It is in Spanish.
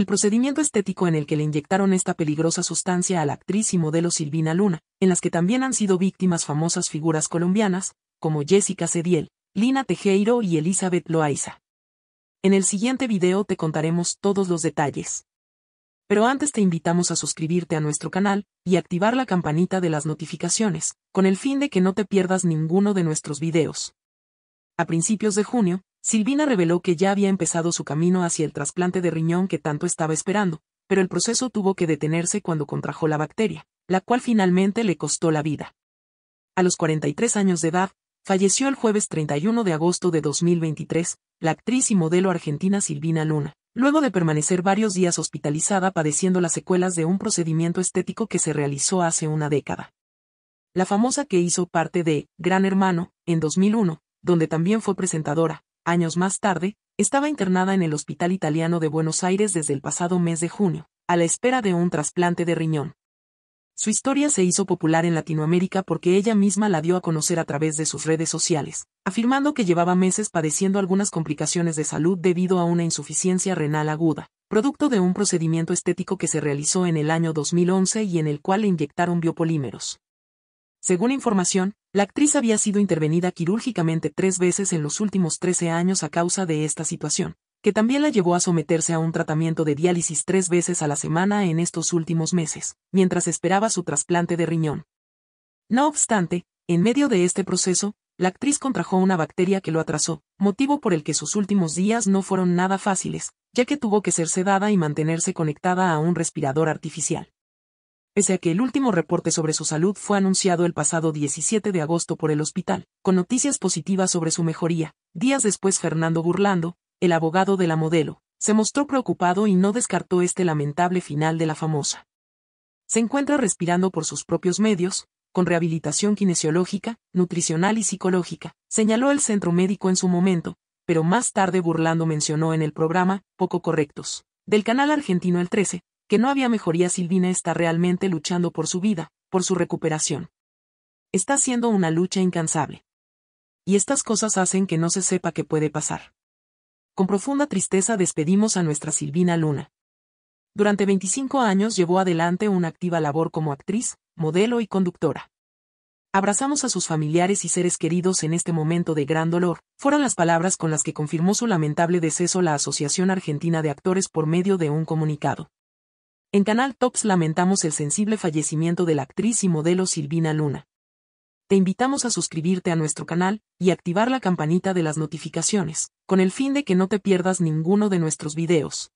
el procedimiento estético en el que le inyectaron esta peligrosa sustancia a la actriz y modelo Silvina Luna, en las que también han sido víctimas famosas figuras colombianas, como Jessica Cediel, Lina Tejero y Elizabeth Loaiza. En el siguiente video te contaremos todos los detalles. Pero antes te invitamos a suscribirte a nuestro canal y activar la campanita de las notificaciones, con el fin de que no te pierdas ninguno de nuestros videos. A principios de junio, Silvina reveló que ya había empezado su camino hacia el trasplante de riñón que tanto estaba esperando, pero el proceso tuvo que detenerse cuando contrajo la bacteria, la cual finalmente le costó la vida. A los 43 años de edad, falleció el jueves 31 de agosto de 2023, la actriz y modelo argentina Silvina Luna, luego de permanecer varios días hospitalizada padeciendo las secuelas de un procedimiento estético que se realizó hace una década. La famosa que hizo parte de Gran Hermano, en 2001, donde también fue presentadora, años más tarde, estaba internada en el Hospital Italiano de Buenos Aires desde el pasado mes de junio, a la espera de un trasplante de riñón. Su historia se hizo popular en Latinoamérica porque ella misma la dio a conocer a través de sus redes sociales, afirmando que llevaba meses padeciendo algunas complicaciones de salud debido a una insuficiencia renal aguda, producto de un procedimiento estético que se realizó en el año 2011 y en el cual le inyectaron biopolímeros. Según información, la actriz había sido intervenida quirúrgicamente tres veces en los últimos 13 años a causa de esta situación, que también la llevó a someterse a un tratamiento de diálisis tres veces a la semana en estos últimos meses, mientras esperaba su trasplante de riñón. No obstante, en medio de este proceso, la actriz contrajo una bacteria que lo atrasó, motivo por el que sus últimos días no fueron nada fáciles, ya que tuvo que ser sedada y mantenerse conectada a un respirador artificial pese a que el último reporte sobre su salud fue anunciado el pasado 17 de agosto por el hospital, con noticias positivas sobre su mejoría. Días después Fernando Burlando, el abogado de la modelo, se mostró preocupado y no descartó este lamentable final de la famosa. Se encuentra respirando por sus propios medios, con rehabilitación kinesiológica, nutricional y psicológica, señaló el centro médico en su momento, pero más tarde Burlando mencionó en el programa, poco correctos, del canal argentino El 13, que no había mejoría Silvina está realmente luchando por su vida, por su recuperación. Está haciendo una lucha incansable. Y estas cosas hacen que no se sepa qué puede pasar. Con profunda tristeza despedimos a nuestra Silvina Luna. Durante 25 años llevó adelante una activa labor como actriz, modelo y conductora. Abrazamos a sus familiares y seres queridos en este momento de gran dolor, fueron las palabras con las que confirmó su lamentable deceso la Asociación Argentina de Actores por medio de un comunicado. En Canal Tops lamentamos el sensible fallecimiento de la actriz y modelo Silvina Luna. Te invitamos a suscribirte a nuestro canal y activar la campanita de las notificaciones, con el fin de que no te pierdas ninguno de nuestros videos.